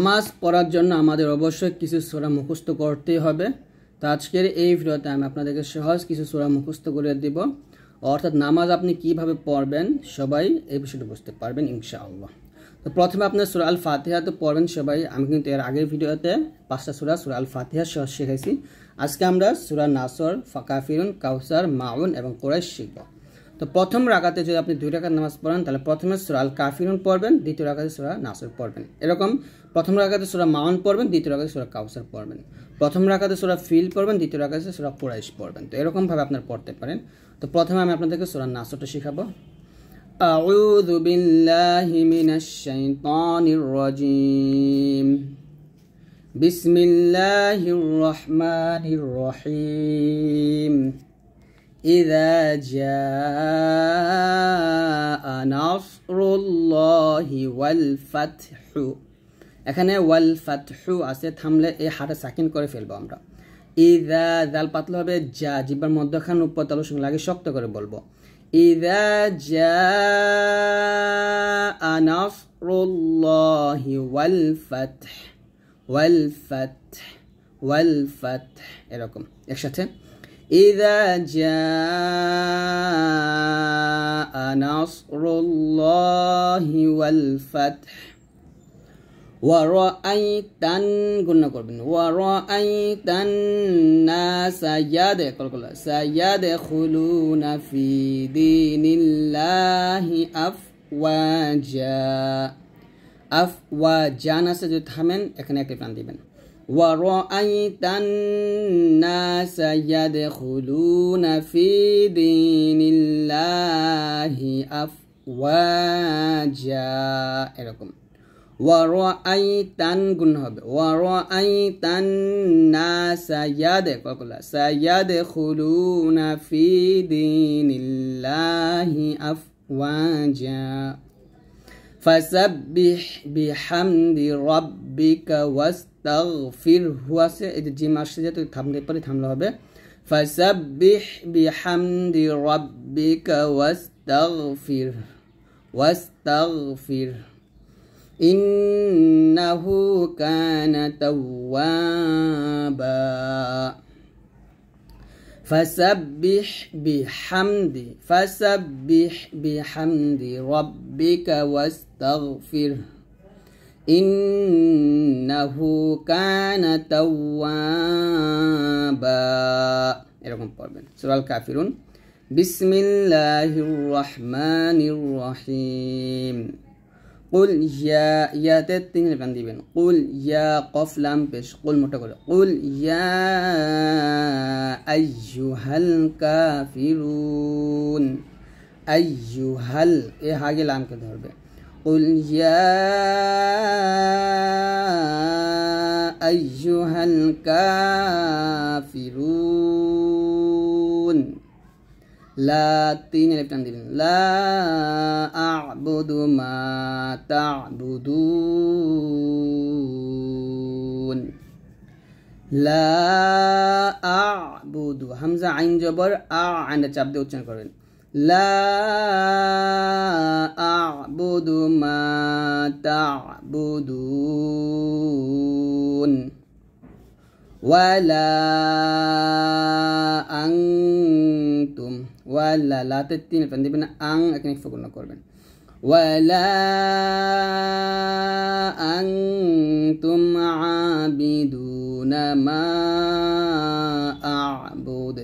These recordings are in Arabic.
নামাজ পড়ার জন্য আমাদের অবশ্যই কিছু সোরা মুখস্থ করতে হবে তো আজকের এই ভিডিওতে আমি আপনাদেরকে সহজ কিছু সোরা মুখস্ত করে দিব অর্থাৎ নামাজ আপনি কিভাবে পড়বেন সবাই এই বিষয়টা বুঝতে পারবেন ইনশাআল্লাহ তো প্রথমে আপনার সুরা আল ফাতিহা তো পড়বেন সবাই আমি কিন্তু এর আগের ভিডিওতে পাঁচটা সুরা সুরা আল ফাতিহা সহ শিখেছি আজকে আমরা সুরা নাসর ফাকাফিরুন কাউসার মাউন এবং কোরাই শিখব তো প্রথম রাখাতে যদি আপনি দুই রাখার নামাজ পড়েন তাহলে প্রথমে সুরাল কাফিরুন পড়বেন দ্বিতীয় রাখাতে সুরা নাসর পড়বেন এরকম প্রথম রাখাতে সোরা মাউন পড়বেন দ্বিতীয় রাখাতে সোরা কাউসার পড়বেন প্রথম রাখাতে সোরা ফিল পড়বেন দ্বিতীয় রাখাতে সোরা কোরাইশ পড়বেন তো এরকমভাবে আপনার পড়তে পারেন তো প্রথমে আমি আপনাদেরকে সোরা নাচটা শেখাবো أعوذ بالله من الشيطان الرجيم بسم الله الرحمن الرحيم إذا جاء نصر الله والفتح এখানে ওয়াল ফাতহু আছে থামলে এই হাটা সাকিন করে ফেলবো আমরা ইদা জাল পাতলা হবে যা জিব্বার মধ্যখান উপর তালুর সঙ্গে লাগে শক্ত করে বলবো ইদা যা নাসরুল্লাহি ওয়াল ফাতহ ওয়াল ফাতহ ওয়াল ফাতহ এরকম একসাথে ইদা যা নাসরুল্লাহি ওয়াল ফাতহ ورأيتن গুণ করবেন ورأيتن قل يدخل خلون في دين الله أفواجا أفواجا নাসে যদি থামেন এখানে একটি প্রাণ দিবেন ناس الناس خلون في دين الله أفواجا এরকম ওয়ারাইতান গুণ হবে ওয়ারাইতান না সাইয়াদে কলকুলা সাইয়াদে খুলুনা ফি দিনিল্লাহি আফওয়াজা فسبح بحمد ربك واستغفر هو فسبح بحمد ربك واستغفر واستغفر إنه كان توابا فسبح بحمد فسبح بحمد ربك واستغفر إنه كان توابا سورة الكافرون بسم الله الرحمن الرحيم قل يا يا تتين لبن دي بين قل يا قف لام قل مرتا قل قل يا أيها الكافرون أيها ال إيه هاي لام كده هرب قل يا أيها الكافرون لا تين لا أعبد ما تعبدون لا أعبد همزة عين جبر أ عند شابدة أوتشان كورين لا أعبد ما تعبدون ولا ولا لا تتين الفن دي بنا أن أكنيك فكرنا كوربين ولا أنتم عابدون ما أعبد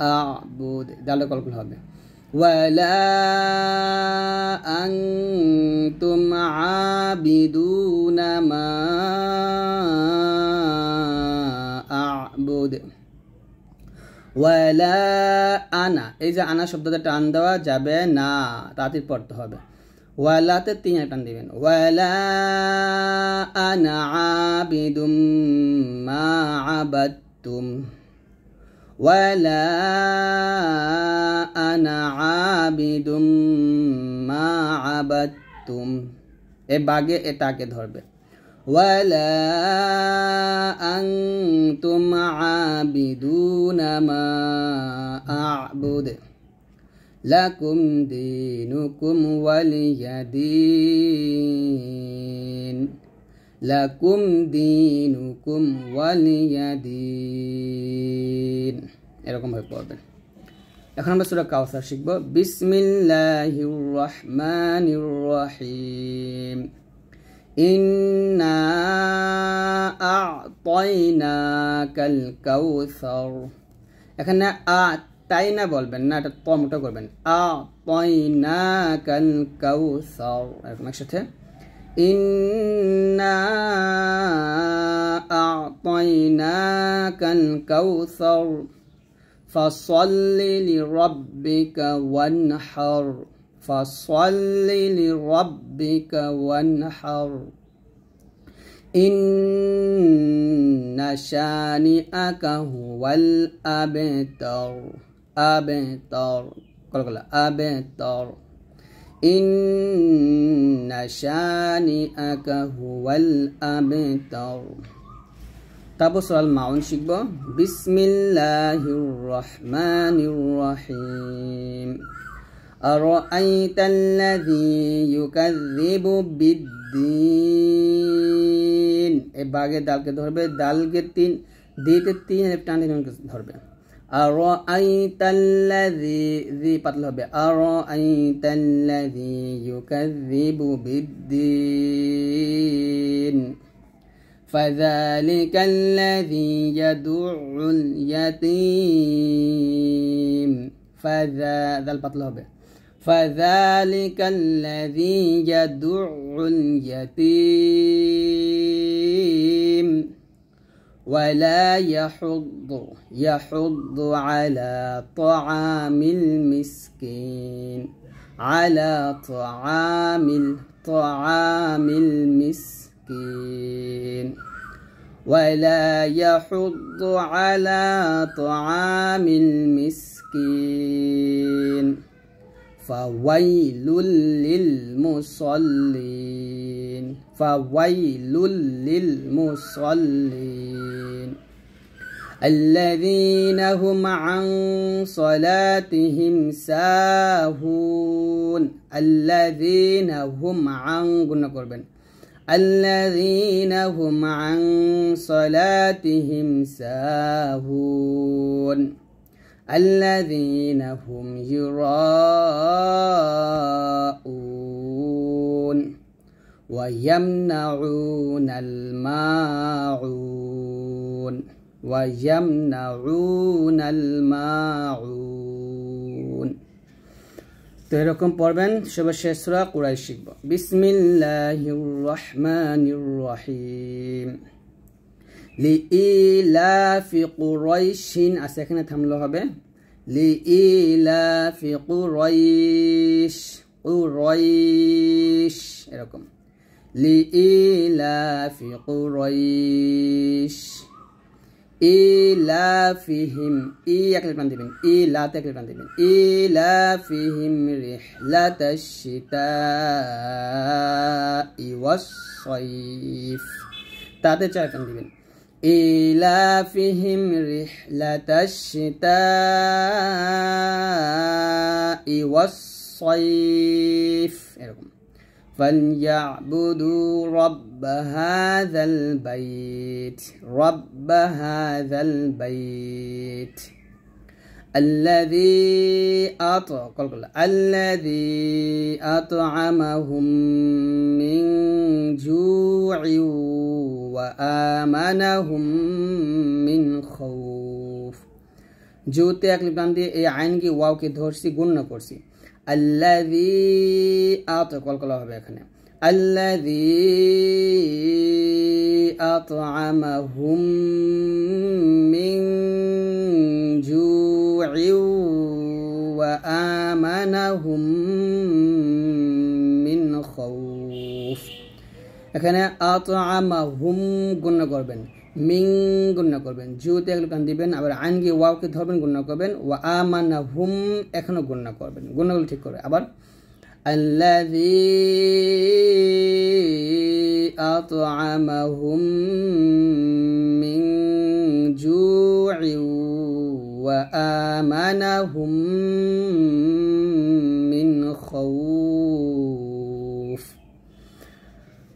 أعبد دالة كل كل هابي ولا أنتم عابدون ما أعبد ওয়ালা আনা এই যে আনা শব্দটা টান দেওয়া যাবে না তাতির পড়তে হবে ওয়ালাতে তিন টান দিবেন ওয়ালা আনা আবিদুম মা আবাদতুম ولا أنا عابد ما عبدتم এ বাগে এটাকে ধরবে ولا أنتم عابدون ما أعبد لكم دينكم ولي دين لكم دينكم ولي دين এরকমভাবে পড়বেন এখন আমরা সুরা কাউসার শিখব বিসমিল্লাহির রহমানির রহিম إنا أعطيناك الكوثر এখানে আতাই না বলবেন না এটা তমটা করবেন إنا أعطيناك الكوثر فصل لربك وانحر فصل لربك وانحر إن شانئك هو الأبتر أبتر قل أبتر إن شانئك هو الأبتر طب سورة المعون شكبا بسم الله الرحمن الرحيم أرأيت الذي يكذب بالدين এই বাগে দালকে ধরবে দালকে তিন تين তিন আলিফ টান أرأيت الذي ذي পাতলা হবে أرأيت الذي يكذب بالدين فذلك الذي يدع اليتيم فذا ذا البطل হবে فذلك الذي يدع اليتيم ولا يحض يحض على طعام المسكين على طعام طعام المسكين ولا يحض على طعام المسكين فويل للمصلين فويل للمصلين الذين هم عن صلاتهم ساهون الذين هم عن قلنا قربان الذين هم عن صلاتهم ساهون الذين هم يراءون ويمنعون الماعون ويمنعون الماعون তো এরকম পড়বেন সবার শেষ সুরা কুরাই শিখব বিসমিল্লাহির রহমানির রহিম লি ইলাফি কুরাইশিন আছে আচ্ছা, এখানে থামলো হবে লি ইলাফি কুরাইশ কুরাইশ এরকম লি ইলাফি কুরাইশ ইলাফিহিম ই এক লিটার দিবেন ইলাতে এক লিটার দিবেন ইলাফিহিম রিহলাতাশ শিতাই ওয়াস সাইফ তাতে চার দিবেন إيلافهم رحلة الشتاء والصيف إيه فليعبدوا رب هذا البيت رب هذا البيت الذي أط... قل قل. الذي أطعمهم من جوع وآمنهم من خوف جوتي أقل دي إي عين كي واو كي دورسي گن كورسي الذي أط... قل قل الذي أطعمهم من এখানে আতআমা হুম গুণ্য করবেন মিং গুণ্য করবেন জুতে এক লোকান দিবেন আবার আইন গিয়ে ওয়াওকে ধরবেন গুণ্য করবেন ওয়া আমানা হুম এখনও গুণ্য করবেন গুণগুলো ঠিক করবে আবার الذي أطعمهم من جوع وآمنهم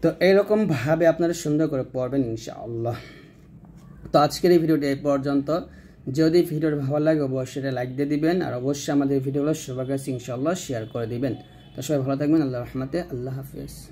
তো এইরকমভাবে আপনারা সুন্দর করে পড়বেন ইনশাআল্লাহ তো আজকের এই ভিডিওটি এই পর্যন্ত যদি ভিডিওটি ভালো লাগে অবশ্যই এটা লাইক দিয়ে দিবেন আর অবশ্যই আমাদের ভিডিওগুলো সবার কাছে ইনশাআল্লাহ শেয়ার করে দিবেন তো সবাই ভালো থাকবেন আল্লাহ রহমতে আল্লাহ হাফিজ